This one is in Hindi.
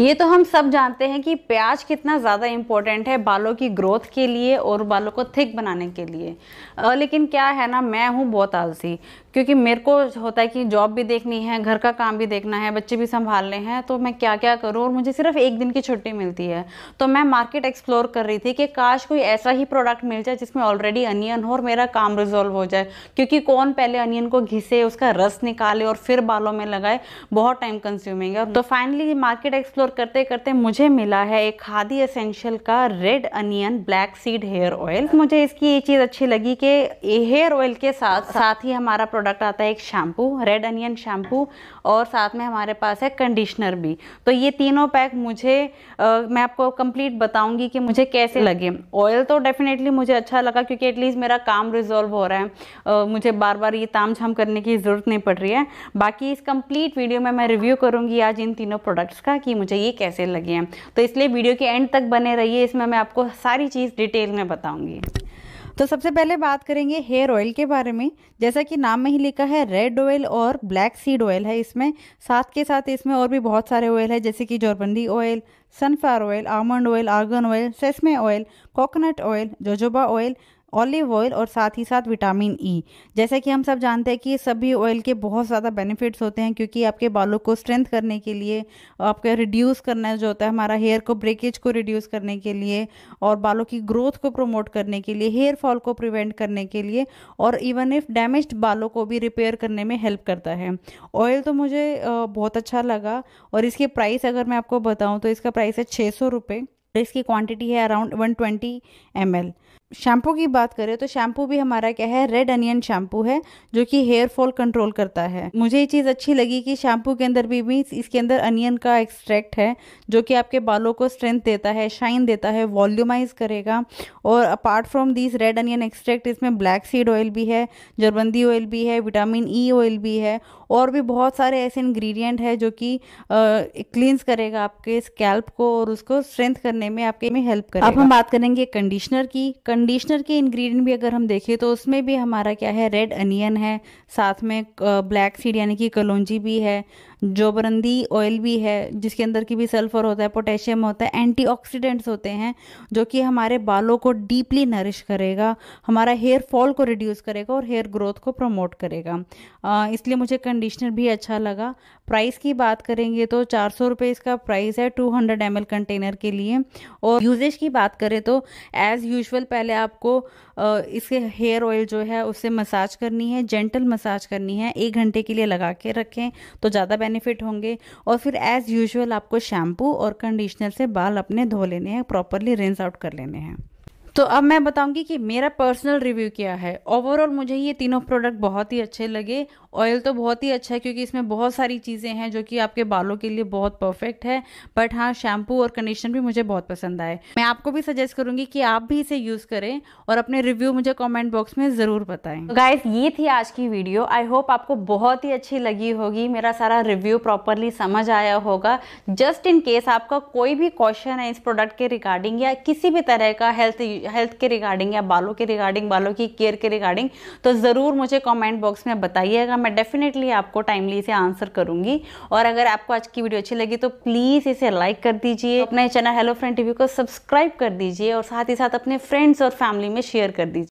ये तो हम सब जानते हैं कि प्याज कितना ज़्यादा इम्पोर्टेंट है बालों की ग्रोथ के लिए और बालों को थिक बनाने के लिए आ, लेकिन क्या है ना मैं हूँ बहुत आलसी क्योंकि मेरे को होता है कि जॉब भी देखनी है घर का काम भी देखना है बच्चे भी संभालने हैं तो मैं क्या क्या करूँ और मुझे सिर्फ एक दिन की छुट्टी मिलती है तो मैं मार्केट एक्सप्लोर कर रही थी कि काश कोई ऐसा ही प्रोडक्ट मिल जाए जिसमें ऑलरेडी अनियन हो और मेरा काम रिजोल्व हो जाए क्योंकि कौन पहले अनियन को घिसे उसका रस निकाले और फिर बालों में लगाए बहुत टाइम कंज्यूमिंग है तो फाइनली मार्केट एक्सप्लोर एक्सप्लोर करते करते मुझे मिला है एक खादी एसेंशियल का red onion black seed hair oil मुझे इसकी ये चीज़ अच्छी लगी कि हेयर ऑयल के साथ साथ ही हमारा प्रोडक्ट आता है एक शैम्पू रेड अनियन शैम्पू और साथ में हमारे पास है कंडीशनर भी तो ये तीनों पैक मुझे आ, मैं आपको कंप्लीट बताऊंगी कि मुझे कैसे लगे ऑयल तो डेफिनेटली मुझे अच्छा लगा क्योंकि एटलीस्ट मेरा काम रिजोल्व हो रहा है आ, मुझे बार बार ये ताम झाम करने की ज़रूरत नहीं पड़ रही है बाकी इस कंप्लीट वीडियो में मैं रिव्यू करूंगी आज इन तीनों प्रोडक्ट्स का कि मुझे ये कैसे लगे हैं तो इसलिए वीडियो के एंड तक बने रहिए इसमें मैं आपको सारी चीज़ डिटेल में बताऊँगी तो सबसे पहले बात करेंगे हेयर ऑयल के बारे में जैसा कि नाम में ही लिखा है रेड ऑयल और ब्लैक सीड ऑयल है इसमें साथ के साथ इसमें और भी बहुत सारे ऑयल है जैसे कि जोरबंदी oil sunflower oil almond oil argan oil sesame oil coconut oil jojoba oil olive oil और साथ ही साथ विटामिन ई e. जैसा कि हम सब जानते हैं कि सभी ऑयल के बहुत ज़्यादा बेनिफिट्स होते हैं क्योंकि आपके बालों को स्ट्रेंथ करने के लिए आपके रिड्यूस करना जो होता है हमारा हेयर को ब्रेकेज को रिड्यूस करने के लिए और बालों की ग्रोथ को प्रमोट करने के लिए हेयर फॉल को प्रिवेंट करने के लिए और इवन इफ डैमेज बालों को भी रिपेयर करने में हेल्प करता है ऑयल तो मुझे बहुत अच्छा लगा और इसके प्राइस अगर मैं आपको बताऊँ तो इसका प्राइस है छः सौ रुपये इसकी क्वांटिटी है around one twenty M L shampoo की बात करें तो शैम्पू भी हमारा क्या है रेड अनियन शैम्पू है जो कि हेयर फॉल कंट्रोल करता है मुझे ये चीज़ अच्छी लगी कि शैम्पू के अंदर भी भी इसके अंदर अनियन का एक्सट्रैक्ट है जो कि आपके बालों को स्ट्रेंथ देता है शाइन देता है वॉल्यूमाइज करेगा और apart from this red onion extract इसमें ब्लैक सीड ऑयल भी है जरबंदी ऑयल भी है विटामिन ई e ऑयल भी है और भी बहुत सारे ऐसे इंग्रेडिएंट है जो कि क्लींस करेगा आपके स्कैल्प को और उसको स्ट्रेंथ करने में आपके में हेल्प करेगा अब हम बात करेंगे कंडीशनर की कंडीशनर के इंग्रेडिएंट भी अगर हम देखें तो उसमें भी हमारा क्या है रेड अनियन है साथ में ब्लैक सीड यानी कि कलौजी भी है जोबरंदी ऑयल भी है जिसके अंदर की भी सल्फर होता है पोटेशियम होता है एंटीऑक्सीडेंट्स होते हैं जो कि हमारे बालों को डीपली नरिश करेगा हमारा हेयर फॉल को रिड्यूस करेगा और हेयर ग्रोथ को प्रमोट करेगा इसलिए मुझे कंडीशनर भी अच्छा लगा प्राइस की बात करेंगे तो चार सौ रुपये इसका प्राइस है टू हंड्रेड एम कंटेनर के लिए और यूजेज की बात करें तो एज़ यूजल पहले आपको इसके हेयर ऑयल जो है उससे मसाज करनी है जेंटल मसाज करनी है एक घंटे के लिए लगा के रखें तो ज़्यादा बेनिफिट होंगे और फिर एज़ यूजुअल आपको शैम्पू और कंडीशनर से बाल अपने धो लेने हैं प्रॉपरली रिंस आउट कर लेने हैं तो अब मैं बताऊंगी कि मेरा पर्सनल रिव्यू क्या है ओवरऑल मुझे ये तीनों प्रोडक्ट बहुत ही अच्छे लगे ऑयल तो बहुत ही अच्छा है क्योंकि इसमें बहुत सारी चीज़ें हैं जो कि आपके बालों के लिए बहुत परफेक्ट है बट हाँ शैम्पू और कंडीशनर भी मुझे बहुत पसंद आए मैं आपको भी सजेस्ट करूंगी कि आप भी इसे यूज़ करें और अपने रिव्यू मुझे कॉमेंट बॉक्स में ज़रूर बताएं तो गाइज ये थी आज की वीडियो आई होप आपको बहुत ही अच्छी लगी होगी मेरा सारा रिव्यू प्रॉपरली समझ आया होगा जस्ट इन केस आपका कोई भी क्वेश्चन है इस प्रोडक्ट के रिगार्डिंग या किसी भी तरह का हेल्थ हेल्थ के रिगार्डिंग या बालों के रिगार्डिंग बालों की केयर के रिगार्डिंग तो ज़रूर मुझे कमेंट बॉक्स में बताइएगा मैं डेफिनेटली आपको टाइमली इसे आंसर करूँगी और अगर आपको आज की वीडियो अच्छी लगी तो प्लीज़ इसे लाइक कर दीजिए अपने चैनल हेलो फ्रेंड टीवी को सब्सक्राइब कर दीजिए और साथ ही साथ अपने फ्रेंड्स और फैमिली में शेयर कर दीजिए